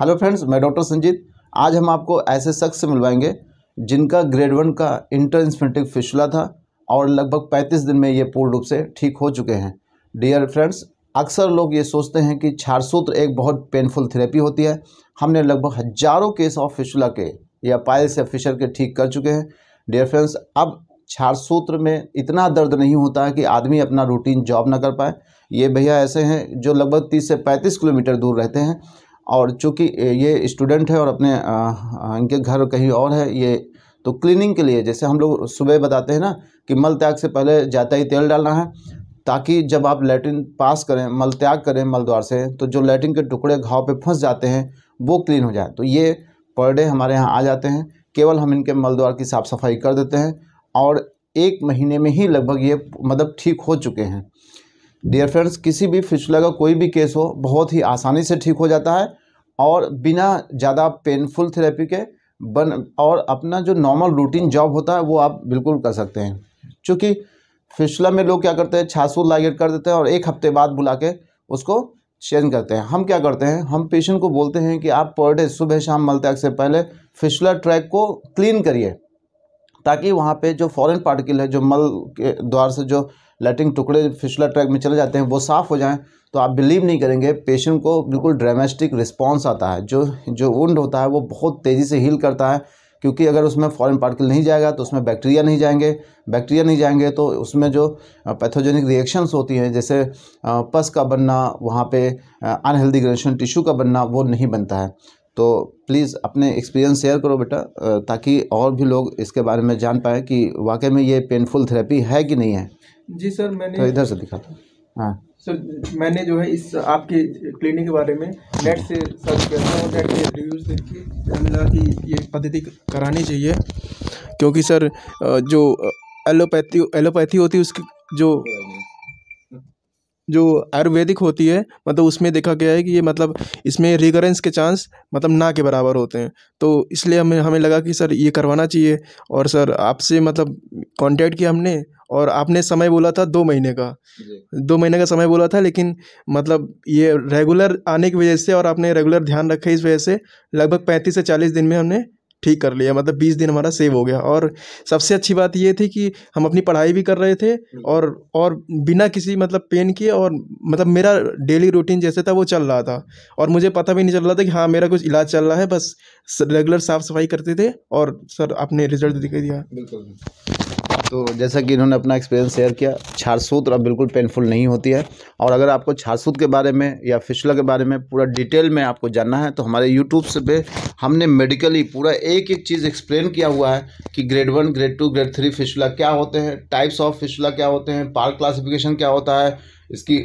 hello friends मैं doctor Sanjeet आज हम आपको ऐसे शख्स से मिलवाएंगे जिनका ग्रेड वन का इंटर इंस्फेंटिक फिशुला था और लगभग 35 दिन में ये पूर्ण रूप से ठीक हो चुके हैं डियर फ्रेंड्स अक्सर लोग ये सोचते हैं कि क्षारसूत्र एक बहुत पेनफुल थेरेपी होती है हमने लगभग हजारों केस ऑफ फिशुला के या पायल या फिशर के ठीक कर चुके हैं डियर फ्रेंड्स अब छारसूत्र में इतना दर्द नहीं होता है कि आदमी अपना रूटीन जॉब ना कर पाए ये भैया ऐसे हैं जो लगभग 30 से 35 किलोमीटर दूर रहते हैं और चूँकि ये स्टूडेंट है और अपने इनके घर कहीं और है ये तो क्लीनिंग के लिए जैसे हम लोग सुबह बताते हैं ना कि मल त्याग से पहले जाता ही तेल डालना है ताकि जब आप लेटरिन पास करें मल त्याग करें मल द्वार से तो जो लेटरिन के टुकड़े घाव पे फंस जाते हैं वो क्लीन हो जाए तो ये पर डे हमारे यहाँ आ जाते हैं केवल हम इनके मल द्वार की साफ़ सफाई कर देते हैं और एक महीने में ही लगभग ये मतलब ठीक हो चुके हैं डियर फ्रेंड्स किसी भी फिशुला का कोई भी केस हो बहुत ही आसानी से ठीक हो जाता है और बिना ज़्यादा पेनफुल थेरेपी के बन और अपना जो नॉर्मल रूटीन जॉब होता है वो आप बिल्कुल कर सकते हैं चूँकि फिचला में लोग क्या करते हैं छाछूत लाइट कर देते हैं और एक हफ्ते बाद बुला के उसको चेंज करते हैं हम क्या करते हैं हम पेशेंट को बोलते हैं कि आप पर डे सुबह शाम मलत्याग से पहले फिशला ट्रैक को क्लीन करिए ताकि वहाँ पे जो फॉरेन पार्टिकल है जो मल के द्वार से जो लेटिंग टुकड़े फिशुलर ट्रैक में चले जाते हैं वो साफ़ हो जाएँ तो आप बिलीव नहीं करेंगे पेशेंट को बिल्कुल ड्रामेस्टिक रिस्पॉन्स आता है जो जो उंड होता है वो बहुत तेज़ी से हील करता है क्योंकि अगर उसमें फॉरेन पार्टिकल नहीं जाएगा तो उसमें बैक्टीरिया नहीं जाएंगे बैक्टीरिया नहीं जाएंगे तो उसमें जो पैथोजेनिक रिएक्शंस होती हैं जैसे पस का बनना वहाँ पे अनहेल्दी ग्रेशन टिश्यू का बनना वो नहीं बनता है तो प्लीज़ अपने एक्सपीरियंस शेयर करो बेटा ताकि और भी लोग इसके बारे में जान पाएँ कि वाकई में ये पेनफुल थेरेपी है कि नहीं है जी सर मैंने तो इधर से दिखा था हाँ सर मैंने जो है इस आपके क्लिनिक के बारे में नेट से सर्च किया था और नेट के रिव्यूज़ देख के हमें लगा कि ये पद्धति करानी चाहिए क्योंकि सर जो एलोपैथी एलोपैथी होती है उसकी जो जो आयुर्वेदिक होती है मतलब उसमें देखा गया है कि ये मतलब इसमें रिकरेंस के चांस मतलब ना के बराबर होते हैं तो इसलिए हमें हमें लगा कि सर ये करवाना चाहिए और सर आपसे मतलब कांटेक्ट किया हमने और आपने समय बोला था दो महीने का दो महीने का समय बोला था लेकिन मतलब ये रेगुलर आने की वजह से और आपने रेगुलर ध्यान रखा इस वजह से लगभग पैंतीस से चालीस दिन में हमने ठीक कर लिया मतलब बीस दिन हमारा सेव हो गया और सबसे अच्छी बात ये थी कि हम अपनी पढ़ाई भी कर रहे थे और और बिना किसी मतलब पेन के और मतलब मेरा डेली रूटीन जैसे था वो चल रहा था और मुझे पता भी नहीं चल रहा था कि हाँ मेरा कुछ इलाज चल रहा है बस रेगुलर साफ़ सफाई करते थे और सर आपने रिजल्ट दिखाई दिया बिल्कुल तो जैसा कि इन्होंने अपना एक्सपीरियंस शेयर किया छारसूत अब बिल्कुल पेनफुल नहीं होती है और अगर आपको छारसूत के बारे में या फिशला के बारे में पूरा डिटेल में आपको जानना है तो हमारे यूट्यूब पे हमने मेडिकली पूरा एक एक चीज़ एक्सप्लेन किया हुआ है कि grade one grade two grade three fistula क्या होते हैं टाइप्स ऑफ फिशला क्या होते हैं पार्क क्लासिफिकेशन क्या होता है इसकी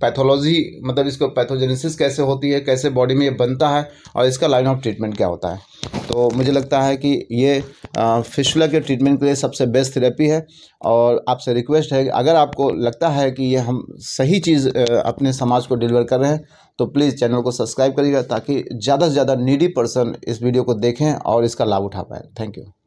पैथोलॉजी मतलब इसको पैथोजेनेसिस कैसे होती है कैसे बॉडी में ये बनता है और इसका लाइन ऑफ ट्रीटमेंट क्या होता है तो मुझे लगता है कि ये फिशुला के ट्रीटमेंट के लिए सबसे बेस्ट थेरेपी है और आपसे रिक्वेस्ट है अगर आपको लगता है कि ये हम सही चीज़ अपने समाज को डिलीवर कर रहे हैं तो प्लीज़ चैनल को सब्सक्राइब करिएगा ताकि ज़्यादा से ज़्यादा नीडी पर्सन इस वीडियो को देखें और इसका लाभ उठा पाएँ थैंक यू